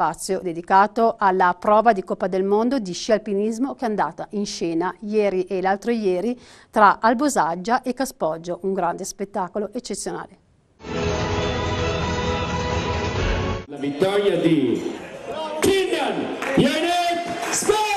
spazio dedicato alla prova di Coppa del Mondo di sci alpinismo che è andata in scena ieri e l'altro ieri tra Albosaggia e Caspoggio, un grande spettacolo eccezionale. La vittoria di Kilian Yanet Spagna!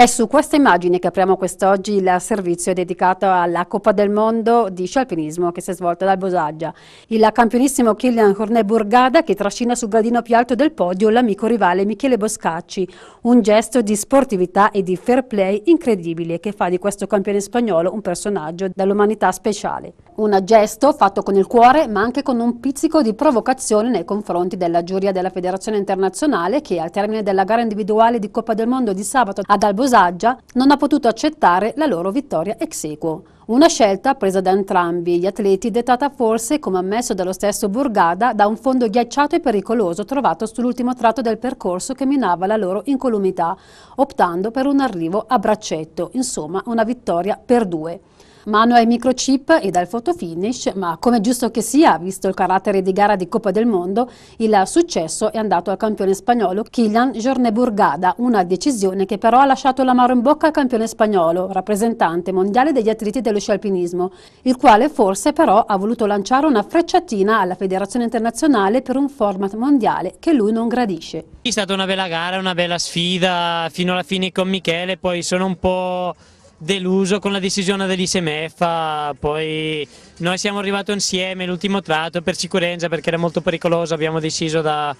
È su questa immagine che apriamo quest'oggi il servizio dedicato alla Coppa del Mondo di sci-alpinismo che si è svolta dal Bosaggia. Il campionissimo Kylian Cornet Burgada che trascina sul gradino più alto del podio l'amico rivale Michele Boscacci, un gesto di sportività e di fair play incredibile che fa di questo campione spagnolo un personaggio dall'umanità speciale. Un gesto fatto con il cuore ma anche con un pizzico di provocazione nei confronti della giuria della Federazione Internazionale che al termine della gara individuale di Coppa del Mondo di sabato ad Albosaggia Casaggia non ha potuto accettare la loro vittoria ex equo. Una scelta presa da entrambi gli atleti dettata forse, come ammesso dallo stesso Burgada, da un fondo ghiacciato e pericoloso trovato sull'ultimo tratto del percorso che minava la loro incolumità, optando per un arrivo a braccetto, insomma una vittoria per due. Mano ai microchip e dal fotofinish, ma come giusto che sia, visto il carattere di gara di Coppa del Mondo, il successo è andato al campione spagnolo Kylian Jorneburgada, una decisione che però ha lasciato l'amaro in bocca al campione spagnolo, rappresentante mondiale degli atleti dello scialpinismo, il quale forse però ha voluto lanciare una frecciatina alla Federazione Internazionale per un format mondiale che lui non gradisce. È stata una bella gara, una bella sfida fino alla fine con Michele, poi sono un po' deluso con la decisione dell'ISMEFA, poi noi siamo arrivati insieme l'ultimo tratto per sicurezza perché era molto pericoloso, abbiamo deciso da,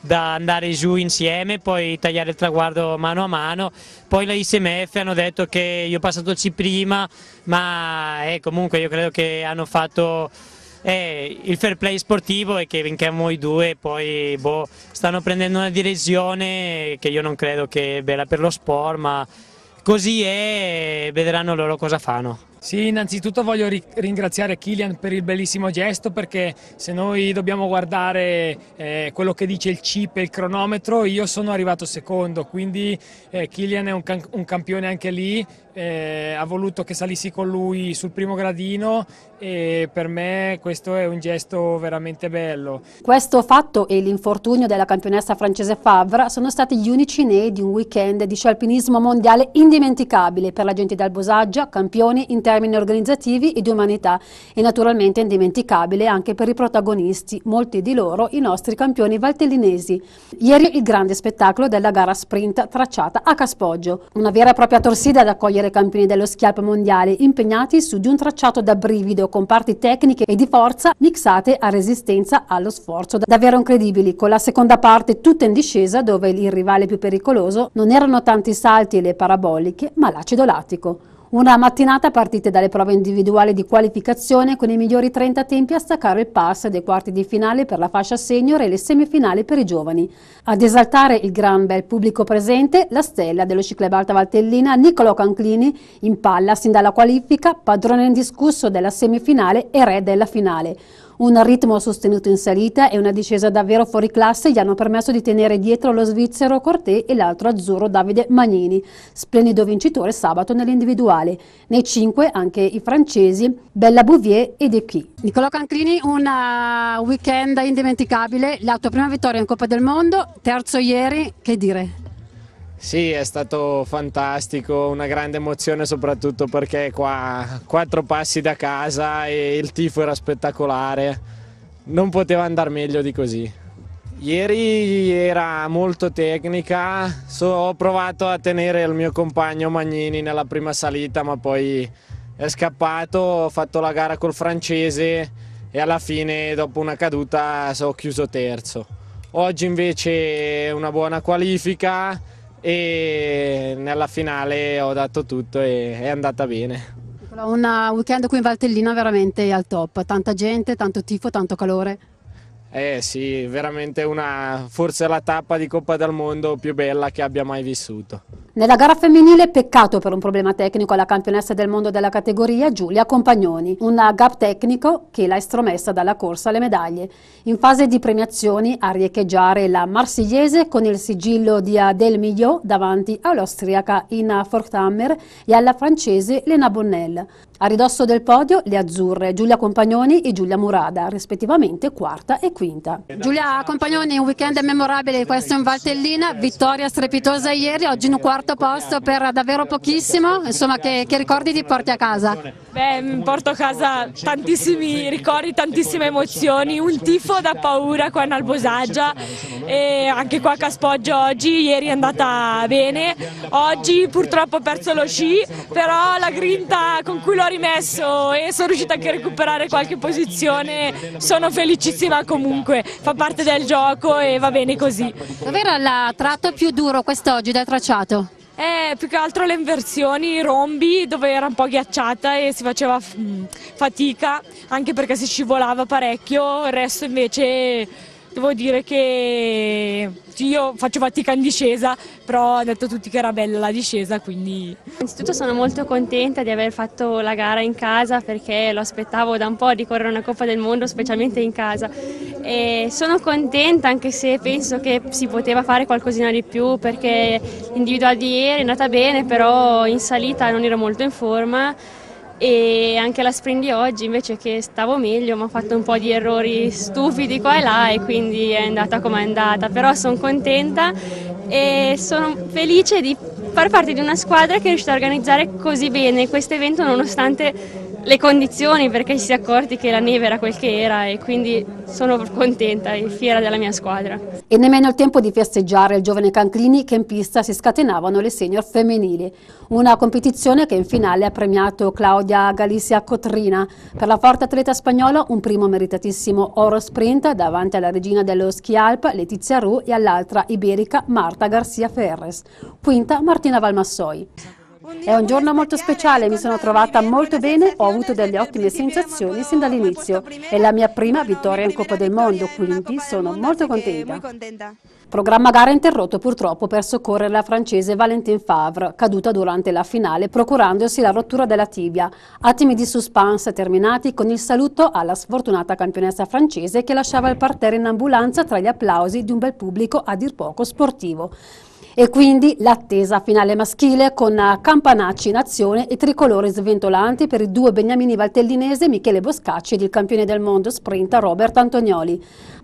da andare giù insieme, poi tagliare il traguardo mano a mano, poi la ISMF hanno detto che io ho passato il C prima, ma eh, comunque io credo che hanno fatto eh, il fair play sportivo e che vinchiamo i due, poi boh, stanno prendendo una direzione che io non credo che è bella per lo sport, ma così è, vedranno loro cosa fanno. Sì, innanzitutto voglio ri ringraziare Kilian per il bellissimo gesto perché se noi dobbiamo guardare eh, quello che dice il chip e il cronometro, io sono arrivato secondo, quindi eh, Kilian è un, un campione anche lì eh, ha voluto che salissi con lui sul primo gradino e per me questo è un gesto veramente bello. Questo fatto e l'infortunio della campionessa francese Favre sono stati gli unici nei di un weekend di scialpinismo mondiale indimenticabile per la gente del Bosaggia, campioni in termini organizzativi e di umanità e naturalmente indimenticabile anche per i protagonisti, molti di loro i nostri campioni valtellinesi. Ieri il grande spettacolo della gara sprint tracciata a Caspoggio, una vera e propria torsida ad accogliere essere campioni dello schiap mondiale, impegnati su di un tracciato da brivido con parti tecniche e di forza mixate a resistenza allo sforzo. Davvero incredibili, con la seconda parte tutta in discesa dove il rivale più pericoloso non erano tanti salti e le paraboliche, ma l'acido lattico. Una mattinata partite dalle prove individuali di qualificazione con i migliori 30 tempi a staccare il pass dei quarti di finale per la fascia senior e le semifinali per i giovani. Ad esaltare il gran bel pubblico presente, la stella dello ciclab Alta Valtellina Niccolo Canclini in palla sin dalla qualifica, padrone indiscusso della semifinale e re della finale. Un ritmo sostenuto in salita e una discesa davvero fuori classe gli hanno permesso di tenere dietro lo svizzero Corté e l'altro azzurro Davide Magnini, splendido vincitore sabato nell'individuale. Nei cinque anche i francesi Bella Bouvier ed Equi. Chi. Nicolò Canclini, un eh, weekend indimenticabile, la tua prima vittoria in Coppa del Mondo, terzo ieri, che dire? Sì, è stato fantastico, una grande emozione soprattutto perché qua quattro passi da casa e il tifo era spettacolare, non poteva andare meglio di così. Ieri era molto tecnica, so, ho provato a tenere il mio compagno Magnini nella prima salita ma poi è scappato, ho fatto la gara col francese e alla fine dopo una caduta ho chiuso terzo. Oggi invece una buona qualifica, e nella finale ho dato tutto e è andata bene. Un weekend qui in Valtellina veramente al top, tanta gente, tanto tifo, tanto calore. Eh sì, veramente una, forse la tappa di Coppa del Mondo più bella che abbia mai vissuto. Nella gara femminile peccato per un problema tecnico alla campionessa del mondo della categoria Giulia Compagnoni, un gap tecnico che l'ha estromessa dalla corsa alle medaglie. In fase di premiazioni a riecheggiare la marsigliese con il sigillo di Adèle Migliot davanti all'austriaca Ina Forthammer e alla francese Lena Bonnell. A ridosso del podio le azzurre Giulia Compagnoni e Giulia Murada, rispettivamente quarta e quinta. Giulia Compagnoni, un weekend memorabile questo in Valtellina, vittoria strepitosa ieri, oggi in un quarto posto per davvero pochissimo, insomma che, che ricordi ti porti a casa? Beh, porto a casa tantissimi ricordi, tantissime emozioni, un tifo da paura qua in Albosaggia e anche qua a Caspoggio oggi, ieri è andata bene, oggi purtroppo ho perso lo sci, però la grinta con cui l'ho l'ho rimesso e sono riuscita anche a recuperare qualche posizione, sono felicissima comunque, fa parte del gioco e va bene così. Davvero il tratto più duro quest'oggi del tracciato? Eh, più che altro le inversioni, i rombi dove era un po' ghiacciata e si faceva mm, fatica anche perché si scivolava parecchio, il resto invece devo dire che io faccio fatica in discesa, però ho detto tutti che era bella la discesa, quindi... Innanzitutto sono molto contenta di aver fatto la gara in casa perché lo aspettavo da un po' di correre una Coppa del Mondo, specialmente in casa. E sono contenta anche se penso che si poteva fare qualcosina di più perché l'individuale di ieri è andata bene, però in salita non ero molto in forma e anche la sprint di oggi invece che stavo meglio ma ho fatto un po' di errori stupidi qua e là e quindi è andata come è andata però sono contenta e sono felice di far parte di una squadra che è riuscita a organizzare così bene questo evento nonostante le condizioni perché si è accorti che la neve era quel che era e quindi sono contenta e fiera della mia squadra. E nemmeno il tempo di festeggiare il giovane Canclini che in pista si scatenavano le senior femminili. Una competizione che in finale ha premiato Claudia Galizia Cotrina. Per la forte atleta spagnola un primo meritatissimo oro sprint davanti alla regina dello ski Alp Letizia Ru e all'altra iberica Marta Garcia Ferres. Quinta Martina Valmassoi. È un giorno molto speciale, mi sono trovata molto bene, ho avuto delle ottime sensazioni sin dall'inizio. È la mia prima vittoria in Coppa del Mondo, quindi sono molto contenta. Programma gara interrotto purtroppo per soccorrere la francese Valentin Favre, caduta durante la finale procurandosi la rottura della tibia. Attimi di suspense terminati con il saluto alla sfortunata campionessa francese che lasciava il parterre in ambulanza tra gli applausi di un bel pubblico a dir poco sportivo. E quindi l'attesa finale maschile con campanacci in azione e tricolori sventolanti per i due beniamini valtellinese Michele Boscacci ed il campione del mondo sprint Robert Antonioli.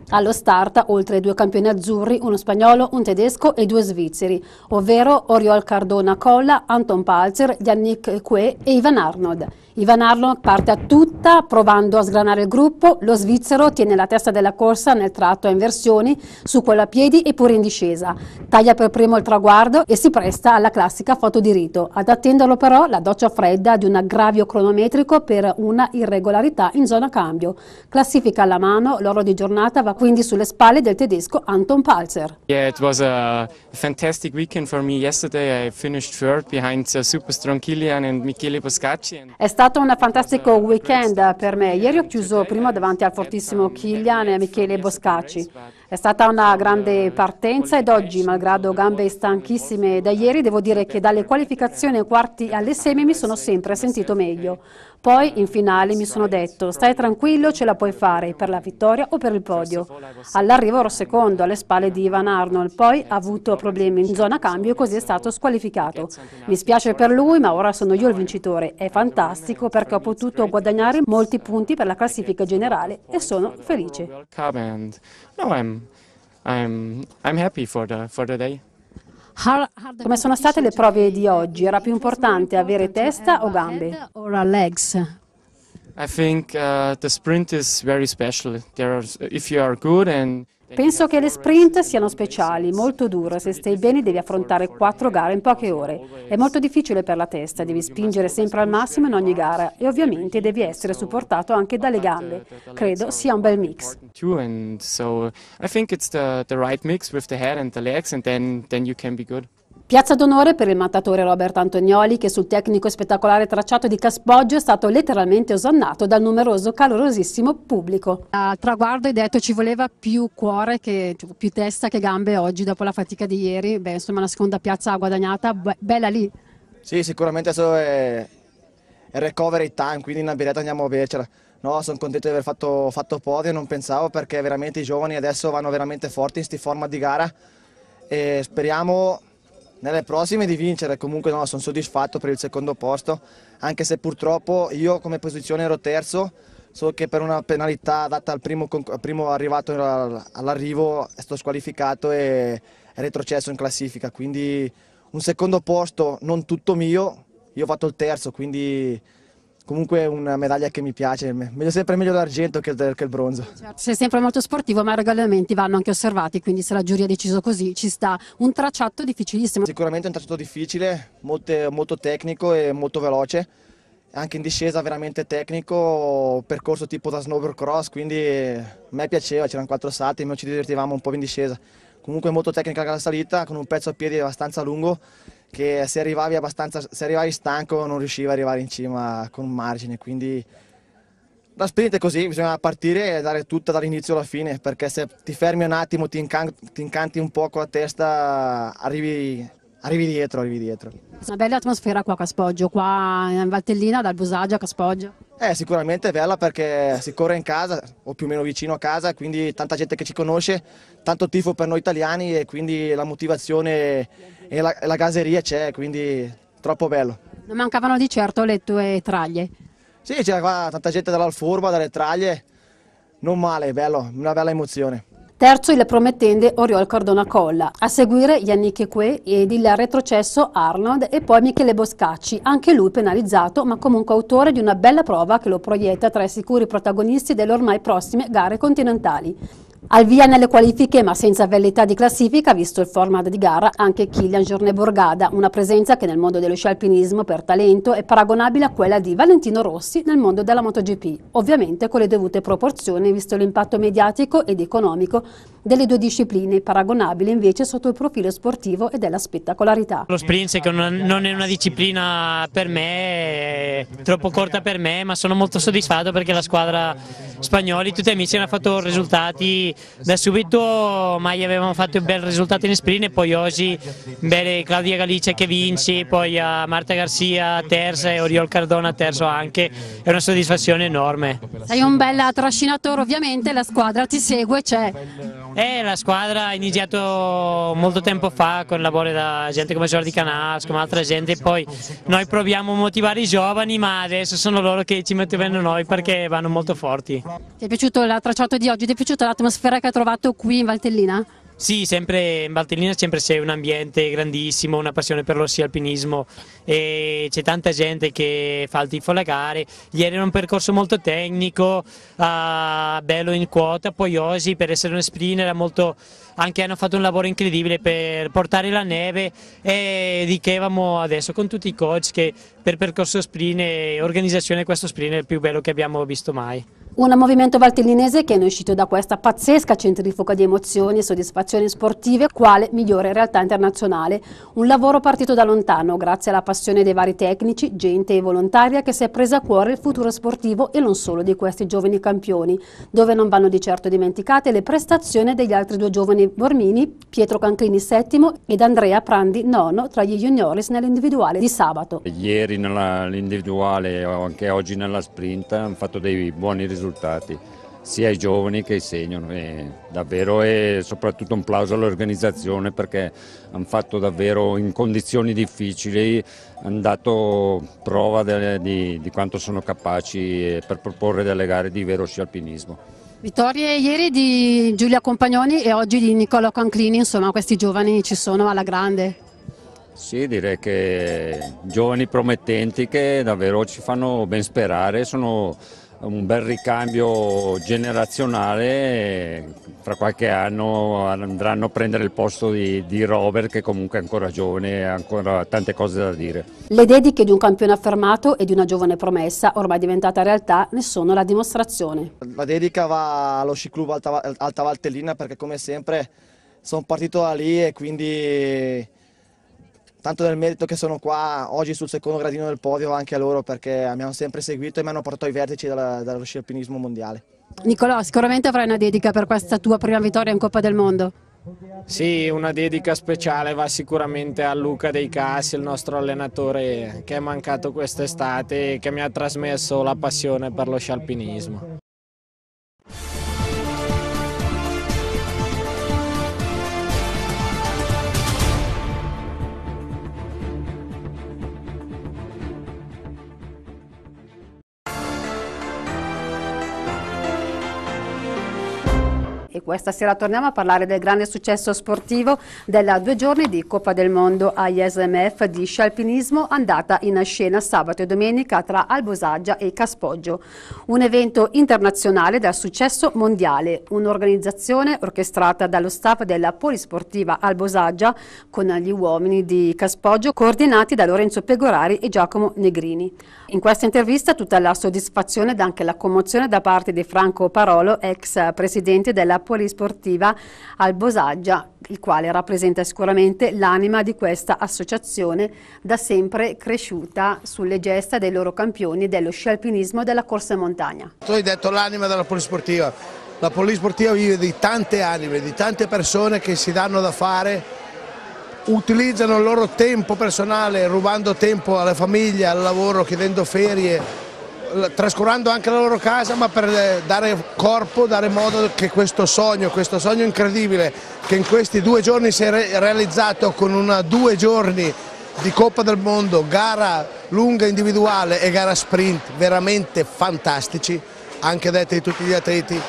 Allo start, oltre ai due campioni azzurri, uno spagnolo, un tedesco e due svizzeri, ovvero Oriol Cardona Colla, Anton Palzer, Yannick Que e Ivan Arnold. Ivan Arnold parte a tutta provando a sgranare il gruppo, lo svizzero tiene la testa della corsa nel tratto a inversioni, su quello a piedi e pure in discesa. Taglia per primo al traguardo e si presta alla classica foto di rito. Ad attenderlo però la doccia fredda di un aggravio cronometrico per una irregolarità in zona cambio. Classifica alla mano, l'oro di giornata va quindi sulle spalle del tedesco Anton Palzer. Yeah, it was a fantastic weekend for me. Yesterday I finished third behind uh, super strong Kilian and Michele Boscacci. È stato un fantastico weekend per me. Ieri ho chiuso primo davanti al fortissimo Kilian e Michele Boscacci. È stata una grande partenza ed oggi, malgrado gambe stanchissime da ieri, devo dire che dalle qualificazioni ai quarti alle semi mi sono sempre sentito meglio. Poi in finale mi sono detto, stai tranquillo, ce la puoi fare per la vittoria o per il podio. All'arrivo ero secondo, alle spalle di Ivan Arnold, poi ha avuto problemi in zona cambio e così è stato squalificato. Mi spiace per lui, ma ora sono io il vincitore. È fantastico perché ho potuto guadagnare molti punti per la classifica generale e sono felice. I'm, I'm, I'm happy for the, for the day. Come sono state le prove di oggi? Era più importante avere testa o gambe? I think uh, the sprint is very special. There are, if you are good and Penso che le sprint siano speciali, molto dure, se stai bene devi affrontare quattro gare in poche ore. È molto difficile per la testa, devi spingere sempre al massimo in ogni gara e ovviamente devi essere supportato anche dalle gambe. Credo sia un bel mix. And so I think mix with the head and the legs and then, then you can Piazza d'onore per il mattatore Robert Antonioli che sul tecnico e spettacolare tracciato di Caspoggio è stato letteralmente osannato dal numeroso calorosissimo pubblico. Al traguardo hai detto ci voleva più cuore, che, cioè, più testa che gambe oggi dopo la fatica di ieri, Beh, insomma la seconda piazza guadagnata, be bella lì. Sì sicuramente adesso è, è recovery time, quindi in abilità andiamo a vercela. No, sono contento di aver fatto, fatto podio, non pensavo perché veramente i giovani adesso vanno veramente forti in sti forma di gara e speriamo nelle prossime di vincere, comunque no, sono soddisfatto per il secondo posto, anche se purtroppo io come posizione ero terzo, so che per una penalità data al primo, al primo arrivato all'arrivo sto squalificato e è retrocesso in classifica, quindi un secondo posto non tutto mio, io ho fatto il terzo, quindi comunque una medaglia che mi piace, meglio sempre meglio l'argento che, che, il bronzo. Certo, sei sempre molto sportivo, ma i regolamenti vanno anche osservati, quindi se la giuria ha deciso così ci sta un tracciato difficilissimo. Sicuramente è un tracciato difficile, molte, molto tecnico e molto veloce, anche in discesa veramente tecnico, percorso tipo da snowboard cross, quindi a me piaceva, c'erano quattro salti, noi ci divertivamo un po' in discesa. Comunque molto tecnica la salita, con un pezzo a piedi abbastanza lungo che se arrivavi, se arrivavi stanco non riuscivi ad arrivare in cima con un margine, quindi la sprint è così, bisogna partire e dare tutta dall'inizio alla fine, perché se ti fermi un attimo, ti, incan ti incanti un po' con la testa, arrivi, arrivi, dietro, arrivi dietro. Una bella atmosfera qua a Caspoggio, qua in Valtellina, dal Busaggio a Caspoggio. Eh, sicuramente è bella perché si corre in casa, o più o meno vicino a casa, quindi tanta gente che ci conosce, tanto tifo per noi italiani e quindi la motivazione e la, la caseria c'è, quindi troppo bello. Non mancavano di certo le tue traglie. Sì, c'era qua tanta gente dall'Alfurba, dalle traglie, non male, bello, una bella emozione. Terzo il promettente Oriol Cardona Colla, a seguire Yannick Eque ed il retrocesso Arnold e poi Michele Boscacci, anche lui penalizzato ma comunque autore di una bella prova che lo proietta tra i sicuri protagonisti delle ormai prossime gare continentali. Al via nelle qualifiche ma senza velleità di classifica, visto il format di gara, anche Kilian Giorne Borgada, una presenza che nel mondo dello scialpinismo per talento è paragonabile a quella di Valentino Rossi nel mondo della MotoGP, ovviamente con le dovute proporzioni visto l'impatto mediatico ed economico delle due discipline, paragonabile invece sotto il profilo sportivo e della spettacolarità. Lo sprint non è una disciplina per me, troppo corta per me, ma sono molto soddisfatto perché la squadra spagnoli, tutti amici hanno fatto risultati da subito, mai avevamo fatto un bel risultato in sprint e poi oggi bene Claudia Galicia che vince, poi a Marta Garcia terza e Oriol Cardona terzo anche, è una soddisfazione enorme. Sei un bel trascinatore ovviamente, la squadra ti segue, c'è. Eh, la squadra ha iniziato molto tempo fa con lavori da gente come Jordi Canals, come altra gente, poi noi proviamo a motivare i giovani, ma adesso sono loro che ci mettono noi perché vanno molto forti. Ti è piaciuto il tracciato di oggi? Ti è piaciuta l'atmosfera che hai trovato qui in Valtellina? Sì, sempre in Valtellina sempre c'è un ambiente grandissimo, una passione per lo sci alpinismo e c'è tanta gente che fa il tifo alla gare. Ieri era un percorso molto tecnico, uh, bello in quota, poi Osi per essere uno sprinter molto, anche hanno fatto un lavoro incredibile per portare la neve e dicevamo adesso con tutti i coach che per percorso sprint e organizzazione questo sprint è il più bello che abbiamo visto mai. Un movimento valtellinese che è uscito da questa pazzesca centrifuga di emozioni e soddisfazioni sportive quale migliore realtà internazionale. Un lavoro partito da lontano grazie alla passione dei vari tecnici, gente e volontaria che si è presa a cuore il futuro sportivo e non solo di questi giovani campioni, dove non vanno di certo dimenticate le prestazioni degli altri due giovani bormini, Pietro Canclini VII ed Andrea Prandi IX tra gli juniores nell'individuale di sabato. Ieri nell'individuale, e anche oggi nella sprint, hanno fatto dei buoni risultati risultati sia ai giovani che ai senior. E davvero e soprattutto un plauso all'organizzazione perché hanno fatto davvero in condizioni difficili, hanno dato prova delle, di, di, quanto sono capaci eh, per proporre delle gare di vero sci alpinismo. Vittorie ieri di Giulia Compagnoni e oggi di Niccolo Canclini, insomma questi giovani ci sono alla grande. Sì, direi che giovani promettenti che davvero ci fanno ben sperare, sono un bel ricambio generazionale, fra qualche anno andranno a prendere il posto di, di Robert che comunque è ancora giovane e ha ancora tante cose da dire. Le dediche di un campione affermato e di una giovane promessa, ormai diventata realtà, ne sono la dimostrazione. La dedica va allo Sci Club Alta, Alta Valtellina perché come sempre sono partito da lì e quindi tanto del merito che sono qua oggi sul secondo gradino del podio anche a loro perché mi hanno sempre seguito e mi hanno portato ai vertici della, dello scialpinismo mondiale. Nicolò, sicuramente avrai una dedica per questa tua prima vittoria in Coppa del Mondo. Sì, una dedica speciale va sicuramente a Luca Dei Cassi, il nostro allenatore che è mancato quest'estate e che mi ha trasmesso la passione per lo scialpinismo. e questa sera torniamo a parlare del grande successo sportivo della due giorni di Coppa del Mondo ISMF di scialpinismo andata in scena sabato e domenica tra Albosaggia e Caspoggio. Un evento internazionale dal successo mondiale, un'organizzazione orchestrata dallo staff della Polisportiva Albosaggia con gli uomini di Caspoggio coordinati da Lorenzo Pegorari e Giacomo Negrini. In questa intervista tutta la soddisfazione ed anche la commozione da parte di Franco Parolo, ex presidente della polisportiva polisportiva al Bosaggia, il quale rappresenta sicuramente l'anima di questa associazione da sempre cresciuta sulle gesta dei loro campioni dello sci alpinismo e della corsa in montagna. Tu hai detto l'anima della polisportiva, la polisportiva vive di tante anime, di tante persone che si danno da fare utilizzano il loro tempo personale rubando tempo alla famiglia, al lavoro, chiedendo ferie, trascurando anche la loro casa, ma per eh, dare corpo, dare modo che questo sogno, questo sogno incredibile che in questi due giorni si è realizzato con una due giorni di Coppa del Mondo, gara lunga individuale e gara sprint veramente fantastici, anche dette di tutti gli atleti,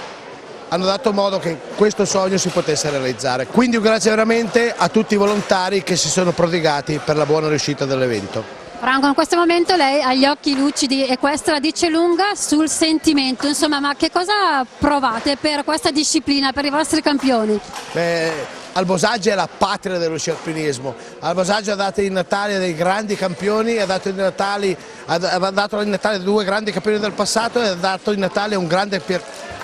hanno dato modo che questo sogno si potesse realizzare. Quindi un grazie veramente a tutti i volontari che si sono prodigati per la buona riuscita dell'evento. Franco, in questo momento lei ha gli occhi lucidi e questa la dice lunga sul sentimento, insomma, ma che cosa provate per questa disciplina, per i vostri campioni? Beh... Albosaggio è la patria dello scialpinismo, Albosaggio ha dato il Natale a dei grandi campioni, ha dato il Natale, ha dato a due grandi campioni del passato e ha dato il Natale a un grande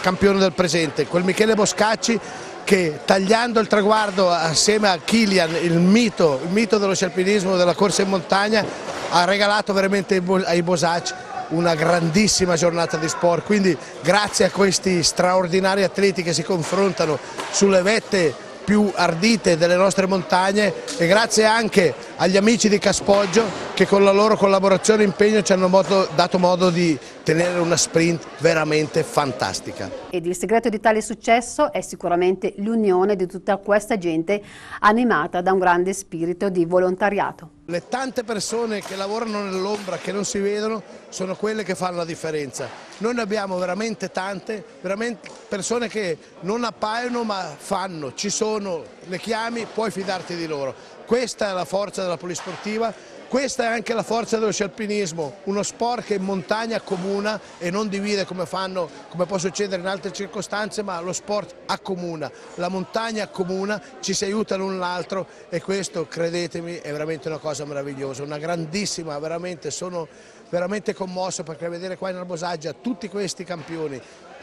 campione del presente, quel Michele Boscacci che tagliando il traguardo assieme a Kilian, il mito, il mito dello scialpinismo, della corsa in montagna, ha regalato veramente ai Bosac una grandissima giornata di sport, quindi grazie a questi straordinari atleti che si confrontano sulle vette più ardite delle nostre montagne e grazie anche agli amici di Caspoggio che con la loro collaborazione e impegno ci hanno modo, dato modo di tenere una sprint veramente fantastica. Ed il segreto di tale successo è sicuramente l'unione di tutta questa gente animata da un grande spirito di volontariato. Le tante persone che lavorano nell'ombra, che non si vedono, sono quelle che fanno la differenza. Noi ne abbiamo veramente tante, veramente persone che non appaiono ma fanno, ci sono, le chiami, puoi fidarti di loro. Questa è la forza della polisportiva questa è anche la forza dello scialpinismo, uno sport che in montagna accomuna e non divide come, fanno, come può succedere in altre circostanze, ma lo sport accomuna, la montagna accomuna, ci si aiuta l'un l'altro e questo, credetemi, è veramente una cosa meravigliosa, una grandissima, veramente sono veramente commosso perché vedere qua in Arbosaggia tutti questi campioni,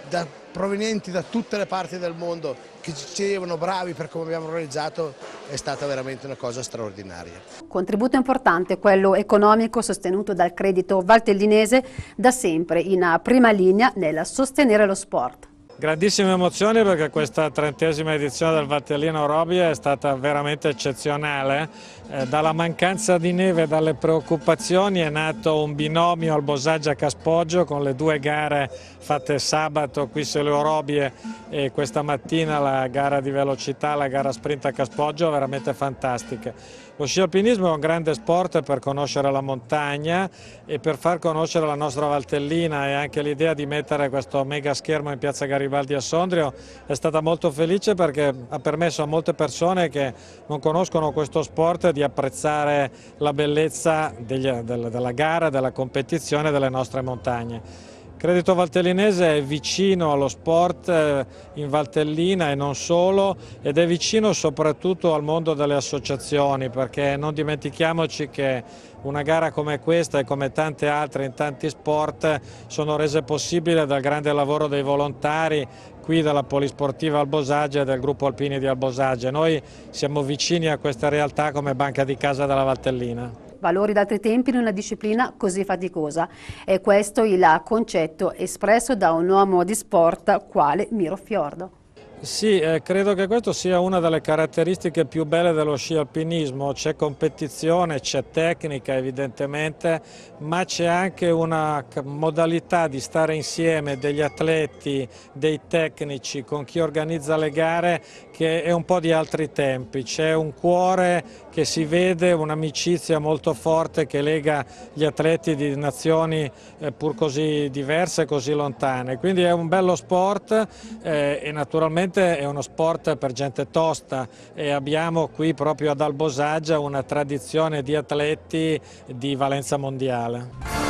da, provenienti da tutte le parti del mondo che ci dicevano bravi per come abbiamo organizzato è stata veramente una cosa straordinaria. Contributo importante quello economico sostenuto dal credito valtellinese da sempre in prima linea nel sostenere lo sport. Grandissime emozioni perché questa trentesima edizione del Valtellino Robbie è stata veramente eccezionale eh, dalla mancanza di neve e dalle preoccupazioni è nato un binomio al Bosaggia Caspoggio con le due gare fatte sabato qui sulle Orobie e questa mattina la gara di velocità, la gara sprint a Caspoggio, veramente fantastiche. Lo sci alpinismo è un grande sport per conoscere la montagna e per far conoscere la nostra Valtellina e anche l'idea di mettere questo mega schermo in piazza Garibaldi a Sondrio è stata molto felice perché ha permesso a molte persone che non conoscono questo sport di apprezzare la bellezza degli, della, della gara, della competizione delle nostre montagne. Credito Valtellinese è vicino allo sport eh, in Valtellina e non solo ed è vicino soprattutto al mondo delle associazioni perché non dimentichiamoci che una gara come questa e come tante altre in tanti sport sono rese possibili dal grande lavoro dei volontari qui dalla Polisportiva Albosagia e del gruppo Alpini di Albosagia. Noi siamo vicini a questa realtà come banca di casa della Valtellina valori d'altri tempi in una disciplina così faticosa. È questo il concetto espresso da un uomo di sport quale Miro Fiordo. Sì, eh, credo che questa sia una delle caratteristiche più belle dello sci alpinismo, c'è competizione, c'è tecnica evidentemente, ma c'è anche una modalità di stare insieme degli atleti, dei tecnici, con chi organizza le gare che è un po' di altri tempi, c'è un cuore che si vede un'amicizia molto forte che lega gli atleti di nazioni eh, pur così diverse e così lontane. Quindi è un bello sport eh, e naturalmente è uno sport per gente tosta e abbiamo qui proprio ad Albosaggia una tradizione di atleti di valenza mondiale.